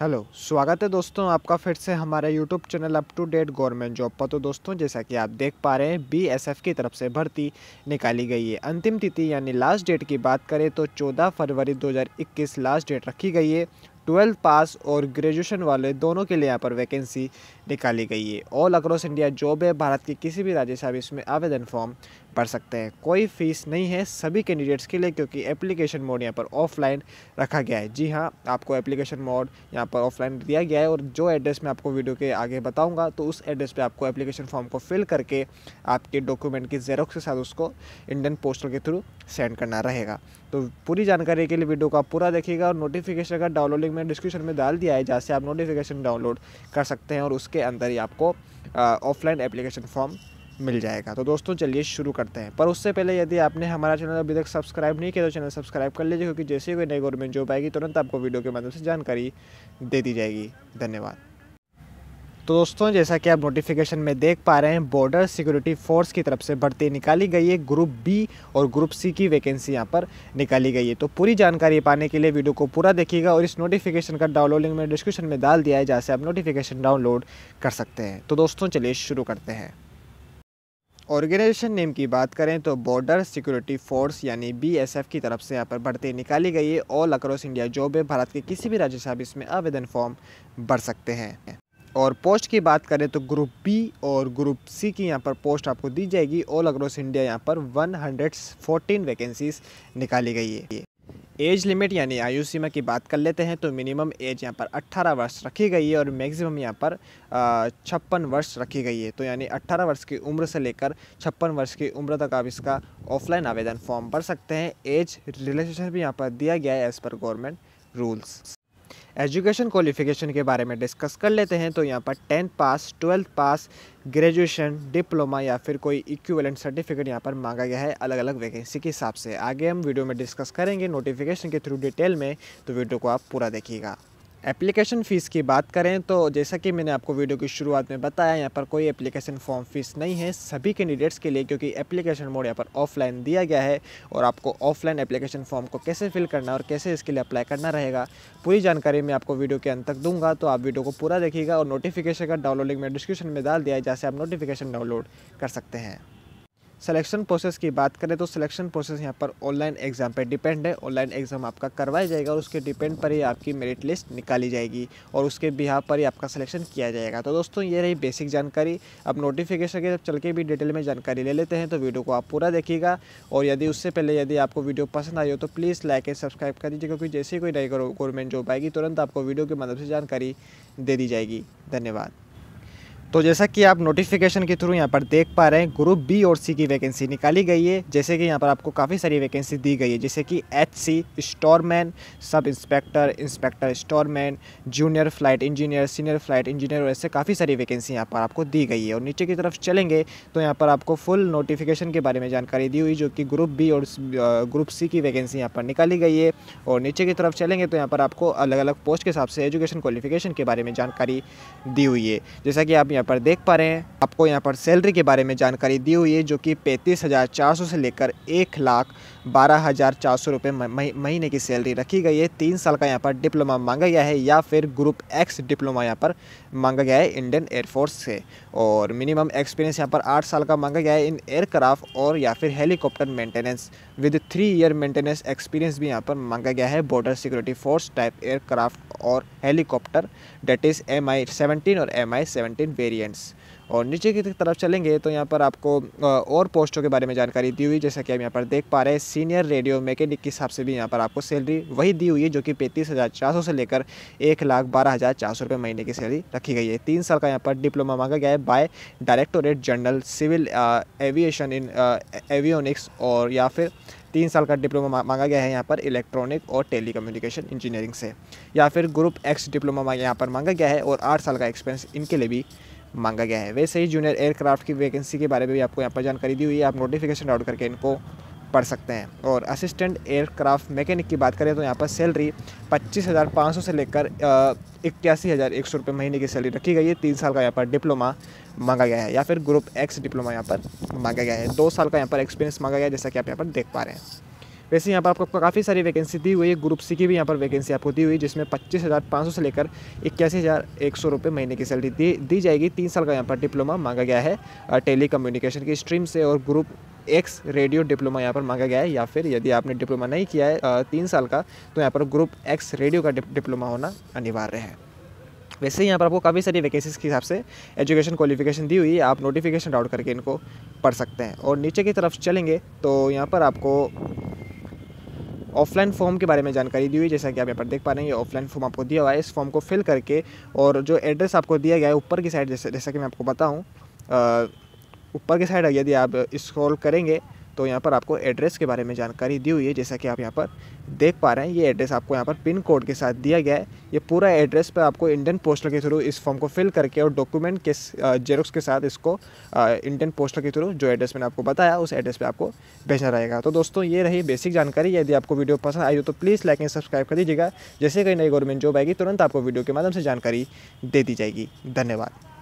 hello स्वागत है दोस्तों आपका फिर से हमारे YouTube channel up to date government job पर तो दोस्तों जैसा कि आप देख पा रहे हैं बीएसएफ की तरफ से भर्ती निकाली गई है अंतिम तिथि यानी लास्ट डेट की बात करें तो 14 फरवरी 2021 लास्ट डेट रखी गई है ट्वेल्थ पास और ग्रेजुएशन वाले दोनों के लिए यहाँ पर वैकेंसी निकाली गई है ऑल अक्रॉस इंडिया जॉब है भारत के किसी भी राज्य से आप इसमें आवेदन फॉर्म भर सकते हैं कोई फीस नहीं है सभी कैंडिडेट्स के लिए क्योंकि एप्लीकेशन मोड यहाँ पर ऑफलाइन रखा गया है जी हाँ आपको एप्लीकेशन मोड यहाँ पर ऑफलाइन दिया गया है और जो एड्रेस मैं आपको वीडियो के आगे बताऊँगा तो उस एड्रेस पर आपको एप्लीकेशन फॉर्म को फिल करके आपके डॉक्यूमेंट की जेरोक्स के साथ उसको इंडियन पोस्टल के थ्रू सेंड करना रहेगा तो पूरी जानकारी के लिए वीडियो को पूरा देखिएगा और नोटिफिकेशन का डाउनलोड लिंक मैंने डिस्क्रिप्शन में डाल दिया है जहाँ से आप नोटिफिकेशन डाउनलोड कर सकते हैं और उसके के अंदर ही आपको ऑफलाइन एप्लीकेशन फॉर्म मिल जाएगा तो दोस्तों चलिए शुरू करते हैं पर उससे पहले यदि आपने हमारा चैनल अभी तक सब्सक्राइब नहीं किया तो चैनल सब्सक्राइब कर लीजिए क्योंकि जैसे ही कोई नई गवर्नमेंट जॉब आएगी तुरंत आपको वीडियो के माध्यम से जानकारी दे दी जाएगी धन्यवाद तो दोस्तों जैसा कि आप नोटिफिकेशन में देख पा रहे हैं बॉर्डर सिक्योरिटी फोर्स की तरफ से भर्ती निकाली गई है ग्रुप बी और ग्रुप सी की वैकेंसी यहाँ पर निकाली गई है तो पूरी जानकारी पाने के लिए वीडियो को पूरा देखिएगा और इस नोटिफिकेशन का डाउनलोड लिंक मैंने डिस्क्रिप्शन में डाल दिया है जहाँ से आप नोटिफिकेशन डाउनलोड कर सकते हैं तो दोस्तों चलिए शुरू करते हैं ऑर्गेनाइजेशन नेम की बात करें तो बॉर्डर सिक्योरिटी फोर्स यानी बीएसएफ की तरफ से यहाँ पर भर्ती निकाली गई है ऑल अक्रॉस इंडिया जॉब है भारत के किसी भी राज्य से आप इसमें आवेदन फॉर्म भर सकते हैं और पोस्ट की बात करें तो ग्रुप बी और ग्रुप सी की यहाँ पर पोस्ट आपको दी जाएगी ऑल अक्रॉस इंडिया यहाँ पर 114 वैकेंसीज निकाली गई है एज लिमिट यानी आयु सीमा की बात कर लेते हैं तो मिनिमम एज यहाँ पर 18 वर्ष रखी गई है और मैक्सिमम यहाँ पर छप्पन वर्ष रखी गई है तो यानी 18 वर्ष की उम्र से लेकर छप्पन वर्ष की उम्र तक आप इसका ऑफलाइन आवेदन फॉर्म भर सकते हैं एज रिलेशनशिप भी यहाँ पर दिया गया है as per government rules education qualification के बारे में डिस्कस कर लेते हैं तो यहाँ पर tenth pass twelfth pass graduation diploma या फिर कोई इक्विवेलेंट सर्टिफिकेट यहाँ पर मांगा गया है अलग अलग वैकेंसी के हिसाब से आगे हम वीडियो में डिस्कस करेंगे नोटिफिकेशन के थ्रू डिटेल में तो वीडियो को आप पूरा देखिएगा एप्लीकेशन फ़ीस की बात करें तो जैसा कि मैंने आपको वीडियो की शुरुआत में बताया यहाँ पर कोई एप्लीकेशन फॉर्म फ़ीस नहीं है सभी कैंडिडेट्स के लिए क्योंकि एप्लीकेशन मोड यहाँ पर ऑफलाइन दिया गया है और आपको ऑफलाइन एप्लीकेशन फॉर्म को कैसे फिल करना और कैसे इसके लिए अप्लाई करना रहेगा पूरी जानकारी मैं आपको वीडियो के अंत तक दूंगा तो आप वीडियो को पूरा देखिएगा और नोटिफिकेशन का डाउनलोडिंग मैं डिस्क्रिप्शन में डाल दिया है जहाँ आप नोटिफिकेशन डाउनलोड कर सकते हैं सिलेक्शन प्रोसेस की बात करें तो सिलेक्शन प्रोसेस यहाँ पर ऑनलाइन एग्ज़ाम पर डिपेंड है ऑनलाइन एग्ज़ाम आपका करवाया जाएगा और उसके डिपेंड पर ही आपकी मेरिट लिस्ट निकाली जाएगी और उसके बिहार पर ही आपका सिलेक्शन किया जाएगा तो दोस्तों ये रही बेसिक जानकारी अब नोटिफिकेशन के चल के भी डिटेल में जानकारी ले लेते हैं तो वीडियो को आप पूरा देखिएगा और यदि उससे पहले यदि आपको वीडियो पसंद आई हो तो प्लीज़ लाइक एंड सब्सक्राइब कर दीजिए क्योंकि जैसे ही कोई नई गवर्नमेंट जॉब आएगी तुरंत आपको वीडियो की मदद से जानकारी दे दी जाएगी धन्यवाद तो जैसा कि आप नोटिफिकेशन के थ्रू यहाँ पर देख पा रहे हैं ग्रुप बी और सी की वैकेंसी निकाली गई है जैसे कि यहाँ पर आपको काफ़ी सारी वैकेंसी दी गई है जैसे कि H C storeman sub inspector inspector storeman junior flight engineer senior flight engineer और ऐसे काफ़ी सारी वैकेंसी यहाँ पर आपको दी गई है और नीचे की तरफ चलेंगे तो यहाँ पर आपको फुल नोटिफिकेशन के बारे में जानकारी दी हुई जो कि ग्रुप बी और ग्रुप सी की वैकेंसी यहाँ पर निकाली गई है और नीचे की तरफ चलेंगे तो यहाँ पर आपको अलग अलग पोस्ट के हिसाब से एजुकेशन क्वालिफिकेशन के बारे में जानकारी दी हुई है जैसा कि आप यहाँ पर देख पा रहे हैं आपको यहाँ पर सैलरी के बारे में जानकारी दी हुई है जो कि पैंतीस हज़ार चार सौ से लेकर एक लाख बारह हज़ार चार सौ रुपये महीने की सैलरी रखी गई है तीन साल का यहाँ पर डिप्लोमा मांगा गया है या फिर ग्रुप एक्स डिप्लोमा यहाँ पर मांगा गया है इंडियन एयरफोर्स से और मिनिमम एक्सपीरियंस यहाँ पर आठ साल का मांगा गया है इन एयरक्राफ्ट और या फिर helicopter maintenance with three year maintenance experience भी यहाँ पर मांगा गया है border security force type aircraft और helicopter that is M I seventeen और एम आई सेवनटीन वेरिएंट्स और नीचे की तरफ चलेंगे तो यहाँ पर आपको और पोस्टों के बारे में जानकारी दी हुई जैसा कि आप यहाँ पर देख पा रहे हैं सीनियर रेडियो मैकेनिक के हिसाब से भी यहाँ पर आपको सैलरी वही दी हुई है जो कि पैंतीस हज़ार चार सौ से लेकर एक लाख बारह हज़ार चार सौ रुपये महीने की सैलरी रखी गई है तीन साल का यहाँ पर डिप्लोमा मांगा गया है by directorate general civil aviation in avionics और या फिर तीन साल का डिप्लोमा मांगा गया है यहाँ पर इलेक्ट्रॉनिक और टेली कम्युनिकेशन इंजीनियरिंग से या फिर ग्रुप एक्स डिप्लोमा यहाँ पर मांगा गया है और आठ साल का एक्सपीरियंस इनके लिए भी मांगा गया है वैसे ही जूनियर एयरक्राफ्ट की वैकेंसी के बारे में भी आपको यहाँ पर जानकारी दी हुई है आप नोटिफिकेशन डाउट करके इनको पढ़ सकते हैं और असिस्टेंट एयरक्राफ्ट मैकेनिक की बात करें तो यहाँ पर सैलरी पच्चीस हज़ार पाँच सौ से लेकर इक्यासी हज़ार एक सौ रुपये महीने की सैलरी रखी गई है तीन साल का यहाँ पर डिप्लोमा मांगा गया है या फिर ग्रुप एक्स डिप्लोमा यहाँ पर मांगा गया है दो साल का यहाँ पर एक्सपीरियंस मांगा गया है जैसा कि आप यहाँ पर देख पा रहे हैं वैसे यहाँ पर आपको काफ़ी सारी वैकेंसी दी हुई है ग्रुप सी की भी यहाँ पर वैकेंसी आपको दी हुई जिसमें पच्चीस हज़ार पाँच सौ से लेकर इक्यासी हज़ार एक सौ रुपये महीने की सैलरी दी दी जाएगी तीन साल का यहाँ पर डिप्लोमा मांगा गया है टेली कम्युनिकेशन की स्ट्रीम से और ग्रुप एक्स रेडियो डिप्लोमा यहाँ पर मांगा गया है या फिर यदि आपने डिप्लोमा नहीं किया है तीन साल का तो यहाँ पर ग्रुप एक्स रेडियो का डिप्लोमा होना अनिवार्य है वैसे ही यहाँ पर आपको काफ़ी सारी वैकेंसीज के हिसाब से एजुकेशन क्वालिफिकेशन दी हुई है आप नोटिफिकेशन डाउट करके इनको पढ़ सकते हैं और नीचे की तरफ चलेंगे तो यहाँ पर आपको ऑफलाइन फॉर्म के बारे में जानकारी दी हुई जैसा कि आप यहाँ पर देख पा रहे हैं ये ऑफलाइन फॉर्म आपको दिया हुआ है इस फॉर्म को फिल करके और जो एड्रेस आपको दिया गया है ऊपर की साइड जैसे जैसा कि मैं आपको बताऊँ ऊपर के साइड यदि आप स्क्रॉल करेंगे तो यहाँ पर आपको एड्रेस के बारे में जानकारी दी हुई है जैसा कि आप यहाँ पर देख पा रहे हैं ये एड्रेस आपको यहाँ पर पिन कोड के साथ दिया गया है ये पूरा एड्रेस पर आपको इंडियन पोस्टल के थ्रू इस फॉर्म को फिल करके और डॉक्यूमेंट के जेरोक्स के साथ इसको इंडियन पोस्टल के थ्रू जो एड्रेस मैंने आपको बताया उस एड्रेस पर आपको भेजना रहेगा तो दोस्तों ये रही बेसिक जानकारी यदि आपको वीडियो पसंद आई हो तो प्लीज़ लाइक एंड सब्सक्राइब कर दीजिएगा जैसे कहीं नई गवर्नमेंट जॉब आएगी तुरंत आपको वीडियो के माध्यम से जानकारी दे दी जाएगी धन्यवाद